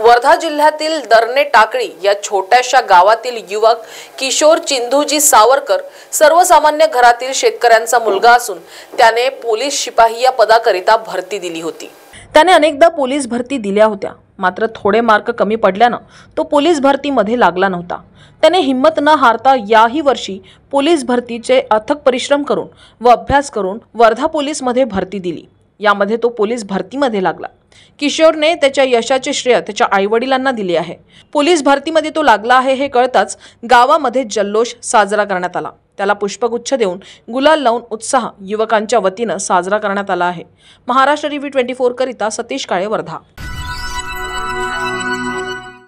वर्धा जिल्ह्यातील दरणे टाकळी या छोट्याशा गावातील युवक किशोर चिंधूजी सावरकर सर्वसामान्य घरातील शेतकऱ्यांचा मुलगा असून त्याने पोलीस शिपाही या पदाकरिता भरती दिली होती त्याने अनेकदा पोलीस भरती दिल्या होत्या मात्र थोडे मार्क कमी पडल्यानं तो पोलीस भरतीमध्ये लागला नव्हता त्याने हिंमत न हारता याही वर्षी पोलीस भरतीचे अथक परिश्रम करून व अभ्यास करून वर्धा पोलीसमध्ये भरती दिली यामध्ये तो पोलीस भरतीमध्ये लागला किशोरने त्याच्या यशाचे श्रेय त्याच्या आईवडिलांना दिले आहे पोलीस भरतीमध्ये तो लागला आहे हे कळताच गावामध्ये जल्लोष साजरा करण्यात आला त्याला पुष्पगुच्छ देऊन गुलाल लावून उत्साह युवकांच्या वतीनं साजरा करण्यात आला आहे महाराष्ट्र रिव्ह्यू ट्वेंटी फोरकरिता सतीश काळे वर्धा